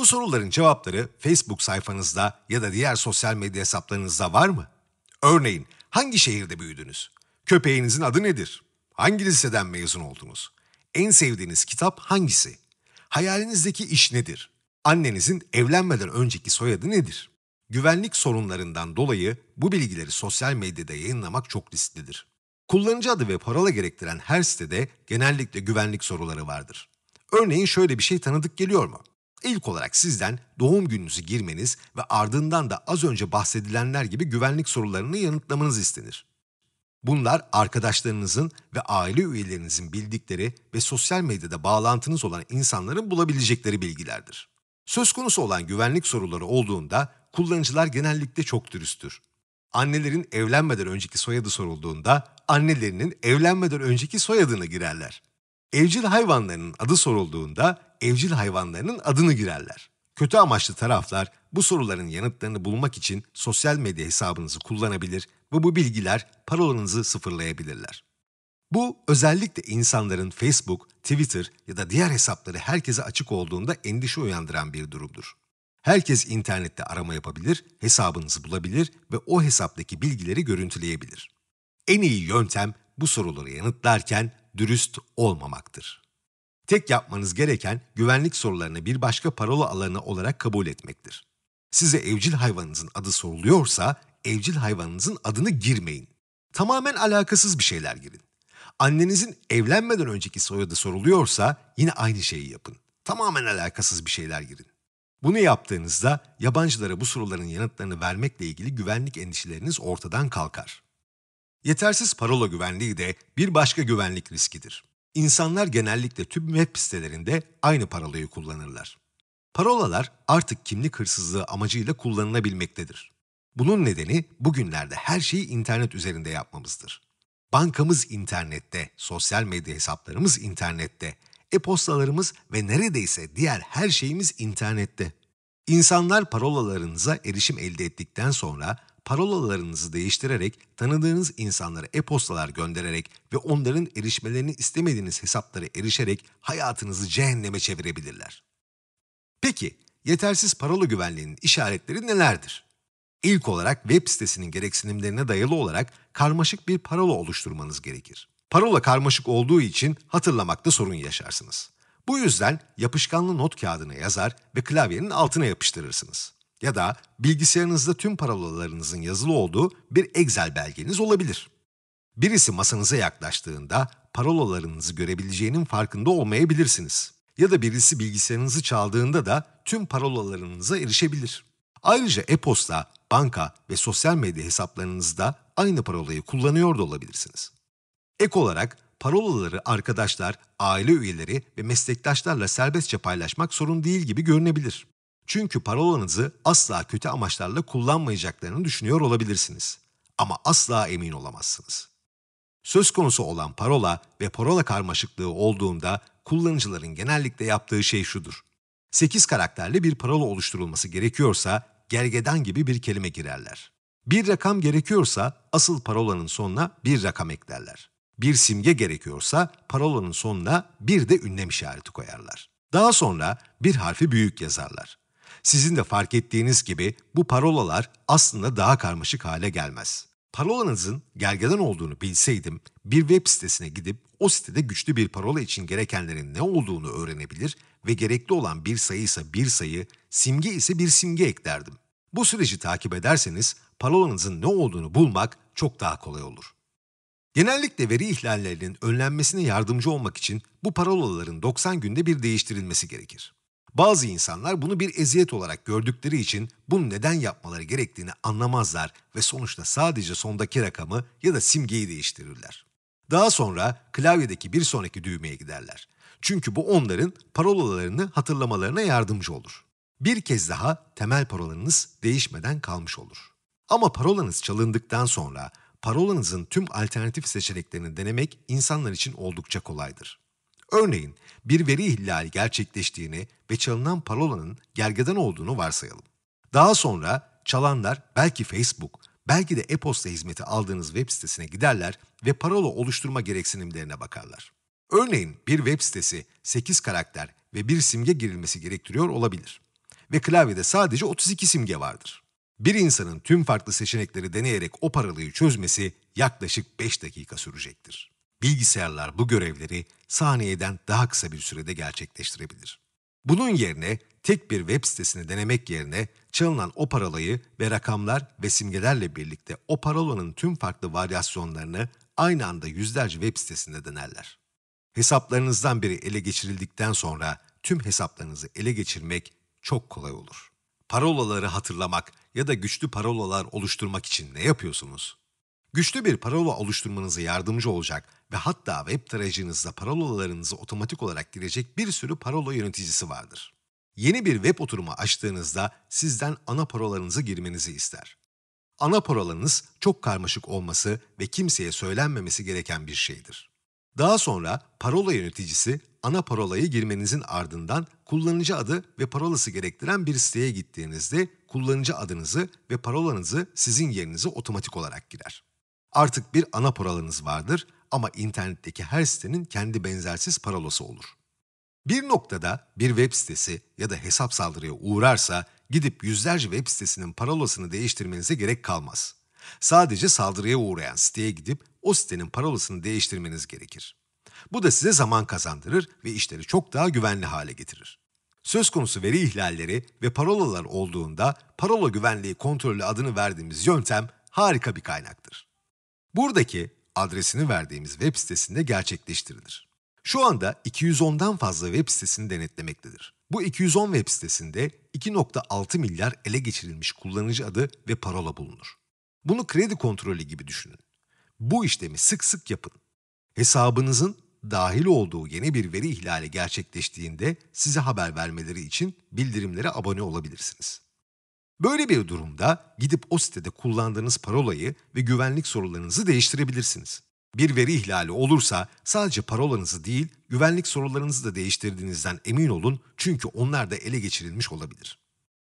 Bu soruların cevapları Facebook sayfanızda ya da diğer sosyal medya hesaplarınızda var mı? Örneğin hangi şehirde büyüdünüz? Köpeğinizin adı nedir? Hangi liseden mezun oldunuz? En sevdiğiniz kitap hangisi? Hayalinizdeki iş nedir? Annenizin evlenmeden önceki soyadı nedir? Güvenlik sorunlarından dolayı bu bilgileri sosyal medyada yayınlamak çok risklidir. Kullanıcı adı ve parola gerektiren her sitede genellikle güvenlik soruları vardır. Örneğin şöyle bir şey tanıdık geliyor mu? İlk olarak sizden doğum gününüzü girmeniz ve ardından da az önce bahsedilenler gibi güvenlik sorularını yanıtlamanız istenir. Bunlar arkadaşlarınızın ve aile üyelerinizin bildikleri ve sosyal medyada bağlantınız olan insanların bulabilecekleri bilgilerdir. Söz konusu olan güvenlik soruları olduğunda kullanıcılar genellikle çok dürüsttür. Annelerin evlenmeden önceki soyadı sorulduğunda annelerinin evlenmeden önceki soyadını girerler. Evcil hayvanlarının adı sorulduğunda evcil hayvanlarının adını girerler. Kötü amaçlı taraflar bu soruların yanıtlarını bulmak için sosyal medya hesabınızı kullanabilir ve bu bilgiler parolanızı sıfırlayabilirler. Bu özellikle insanların Facebook, Twitter ya da diğer hesapları herkese açık olduğunda endişe uyandıran bir durumdur. Herkes internette arama yapabilir, hesabınızı bulabilir ve o hesaptaki bilgileri görüntüleyebilir. En iyi yöntem bu soruları yanıtlarken dürüst olmamaktır. Tek yapmanız gereken güvenlik sorularını bir başka parola alanı olarak kabul etmektir. Size evcil hayvanınızın adı soruluyorsa evcil hayvanınızın adını girmeyin. Tamamen alakasız bir şeyler girin. Annenizin evlenmeden önceki soyadı soruluyorsa yine aynı şeyi yapın. Tamamen alakasız bir şeyler girin. Bunu yaptığınızda yabancılara bu soruların yanıtlarını vermekle ilgili güvenlik endişeleriniz ortadan kalkar. Yetersiz parola güvenliği de bir başka güvenlik riskidir. İnsanlar genellikle tüm web sitelerinde aynı parolayı kullanırlar. Parolalar artık kimlik hırsızlığı amacıyla kullanılabilmektedir. Bunun nedeni bugünlerde her şeyi internet üzerinde yapmamızdır. Bankamız internette, sosyal medya hesaplarımız internette, e-postalarımız ve neredeyse diğer her şeyimiz internette. İnsanlar parolalarınıza erişim elde ettikten sonra parolalarınızı değiştirerek, tanıdığınız insanlara e-postalar göndererek ve onların erişmelerini istemediğiniz hesaplara erişerek hayatınızı cehenneme çevirebilirler. Peki, yetersiz parola güvenliğinin işaretleri nelerdir? İlk olarak web sitesinin gereksinimlerine dayalı olarak karmaşık bir parola oluşturmanız gerekir. Parola karmaşık olduğu için hatırlamakta sorun yaşarsınız. Bu yüzden yapışkanlı not kağıdına yazar ve klavyenin altına yapıştırırsınız ya da bilgisayarınızda tüm parolalarınızın yazılı olduğu bir Excel belgeniz olabilir. Birisi masanıza yaklaştığında parolalarınızı görebileceğinin farkında olmayabilirsiniz. Ya da birisi bilgisayarınızı çaldığında da tüm parolalarınıza erişebilir. Ayrıca e-posta, banka ve sosyal medya hesaplarınızda aynı parolayı kullanıyor da olabilirsiniz. Ek olarak parolaları arkadaşlar, aile üyeleri ve meslektaşlarla serbestçe paylaşmak sorun değil gibi görünebilir. Çünkü parolanızı asla kötü amaçlarla kullanmayacaklarını düşünüyor olabilirsiniz. Ama asla emin olamazsınız. Söz konusu olan parola ve parola karmaşıklığı olduğunda kullanıcıların genellikle yaptığı şey şudur. 8 karakterli bir parola oluşturulması gerekiyorsa gergedan gibi bir kelime girerler. Bir rakam gerekiyorsa asıl parolanın sonuna bir rakam eklerler. Bir simge gerekiyorsa parolanın sonuna bir de ünlem işareti koyarlar. Daha sonra bir harfi büyük yazarlar. Sizin de fark ettiğiniz gibi bu parolalar aslında daha karmaşık hale gelmez. Parolanızın gergeden olduğunu bilseydim bir web sitesine gidip o sitede güçlü bir parola için gerekenlerin ne olduğunu öğrenebilir ve gerekli olan bir sayı ise bir sayı, simge ise bir simge eklerdim. Bu süreci takip ederseniz parolanızın ne olduğunu bulmak çok daha kolay olur. Genellikle veri ihlallerinin önlenmesine yardımcı olmak için bu parolaların 90 günde bir değiştirilmesi gerekir. Bazı insanlar bunu bir eziyet olarak gördükleri için bunu neden yapmaları gerektiğini anlamazlar ve sonuçta sadece sondaki rakamı ya da simgeyi değiştirirler. Daha sonra klavyedeki bir sonraki düğmeye giderler. Çünkü bu onların parolalarını hatırlamalarına yardımcı olur. Bir kez daha temel parolanız değişmeden kalmış olur. Ama parolanız çalındıktan sonra parolanızın tüm alternatif seçeneklerini denemek insanlar için oldukça kolaydır. Örneğin bir veri ihlali gerçekleştiğini ve çalınan parolanın gergedan olduğunu varsayalım. Daha sonra çalanlar belki Facebook, belki de e-posta hizmeti aldığınız web sitesine giderler ve parola oluşturma gereksinimlerine bakarlar. Örneğin bir web sitesi 8 karakter ve bir simge girilmesi gerektiriyor olabilir ve klavyede sadece 32 simge vardır. Bir insanın tüm farklı seçenekleri deneyerek o parolayı çözmesi yaklaşık 5 dakika sürecektir. Bilgisayarlar bu görevleri saniyeden daha kısa bir sürede gerçekleştirebilir. Bunun yerine tek bir web sitesini denemek yerine çalınan o paralayı ve rakamlar ve simgelerle birlikte o parolanın tüm farklı varyasyonlarını aynı anda yüzlerce web sitesinde denerler. Hesaplarınızdan biri ele geçirildikten sonra tüm hesaplarınızı ele geçirmek çok kolay olur. Parolaları hatırlamak ya da güçlü parolalar oluşturmak için ne yapıyorsunuz? Güçlü bir parola oluşturmanıza yardımcı olacak ve hatta web tarayıcınızda parolalarınızı otomatik olarak girecek bir sürü parola yöneticisi vardır. Yeni bir web oturumu açtığınızda sizden ana parolanızı girmenizi ister. Ana parolanız çok karmaşık olması ve kimseye söylenmemesi gereken bir şeydir. Daha sonra parola yöneticisi ana parolayı girmenizin ardından kullanıcı adı ve parolası gerektiren bir siteye gittiğinizde kullanıcı adınızı ve parolanızı sizin yerinize otomatik olarak girer. Artık bir ana paralanız vardır ama internetteki her sitenin kendi benzersiz parolası olur. Bir noktada bir web sitesi ya da hesap saldırıya uğrarsa gidip yüzlerce web sitesinin parolasını değiştirmenize gerek kalmaz. Sadece saldırıya uğrayan siteye gidip o sitenin parolasını değiştirmeniz gerekir. Bu da size zaman kazandırır ve işleri çok daha güvenli hale getirir. Söz konusu veri ihlalleri ve parolalar olduğunda parola güvenliği kontrolü adını verdiğimiz yöntem harika bir kaynaktır. Buradaki adresini verdiğimiz web sitesinde gerçekleştirilir. Şu anda 210'dan fazla web sitesini denetlemektedir. Bu 210 web sitesinde 2.6 milyar ele geçirilmiş kullanıcı adı ve parola bulunur. Bunu kredi kontrolü gibi düşünün. Bu işlemi sık sık yapın. Hesabınızın dahil olduğu yeni bir veri ihlali gerçekleştiğinde size haber vermeleri için bildirimlere abone olabilirsiniz. Böyle bir durumda gidip o sitede kullandığınız parolayı ve güvenlik sorularınızı değiştirebilirsiniz. Bir veri ihlali olursa sadece parolanızı değil, güvenlik sorularınızı da değiştirdiğinizden emin olun çünkü onlar da ele geçirilmiş olabilir.